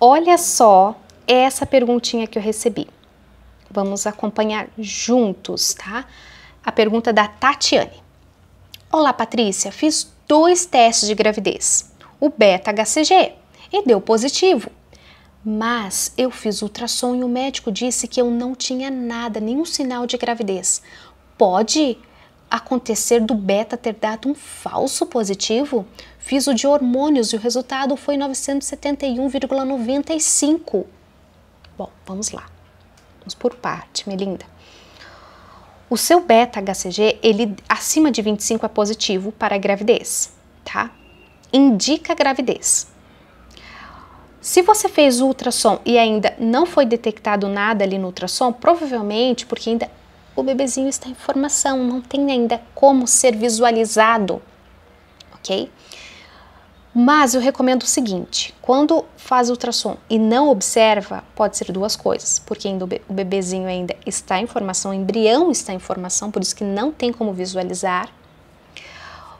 Olha só essa perguntinha que eu recebi. Vamos acompanhar juntos, tá? A pergunta da Tatiane. Olá, Patrícia. Fiz dois testes de gravidez, o beta-HCG, e deu positivo. Mas eu fiz ultrassom e o médico disse que eu não tinha nada, nenhum sinal de gravidez. Pode acontecer do beta ter dado um falso positivo? Fiz o de hormônios e o resultado foi 971,95. Bom, vamos lá. Vamos por parte, Melinda. O seu beta-HCG, ele acima de 25 é positivo para a gravidez, tá? Indica gravidez. Se você fez ultrassom e ainda não foi detectado nada ali no ultrassom, provavelmente porque ainda o bebezinho está em formação, não tem ainda como ser visualizado, ok? Mas eu recomendo o seguinte: quando faz ultrassom e não observa, pode ser duas coisas, porque ainda o bebezinho ainda está em formação, o embrião está em formação, por isso que não tem como visualizar.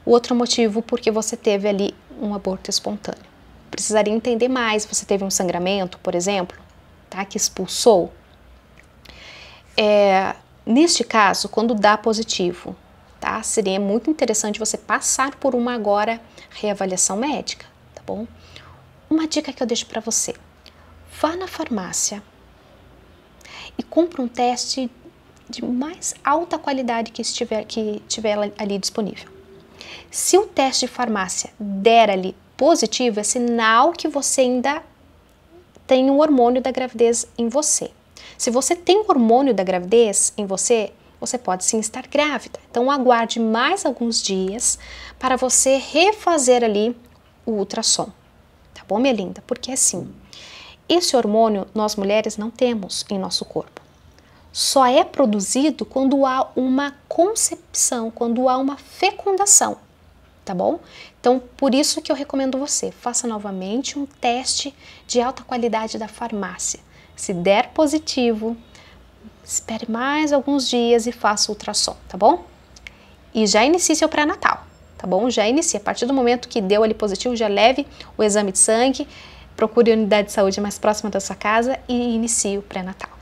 O outro motivo, porque você teve ali um aborto espontâneo. Precisaria entender mais, você teve um sangramento, por exemplo, tá, que expulsou. É, Neste caso, quando dá positivo, tá? Seria muito interessante você passar por uma agora reavaliação médica, tá bom? Uma dica que eu deixo para você: vá na farmácia e compre um teste de mais alta qualidade que estiver que tiver ali disponível. Se o teste de farmácia der ali positivo, é sinal que você ainda tem um hormônio da gravidez em você. Se você tem hormônio da gravidez em você, você pode sim estar grávida. Então aguarde mais alguns dias para você refazer ali o ultrassom. Tá bom, minha linda? Porque assim, esse hormônio nós mulheres não temos em nosso corpo. Só é produzido quando há uma concepção, quando há uma fecundação, tá bom? Então, por isso que eu recomendo você, faça novamente um teste de alta qualidade da farmácia se der positivo, espere mais alguns dias e faça ultrassom, tá bom? E já inicie seu pré-natal, tá bom? Já inicie. A partir do momento que deu ali positivo, já leve o exame de sangue, procure a unidade de saúde mais próxima da sua casa e inicie o pré-natal.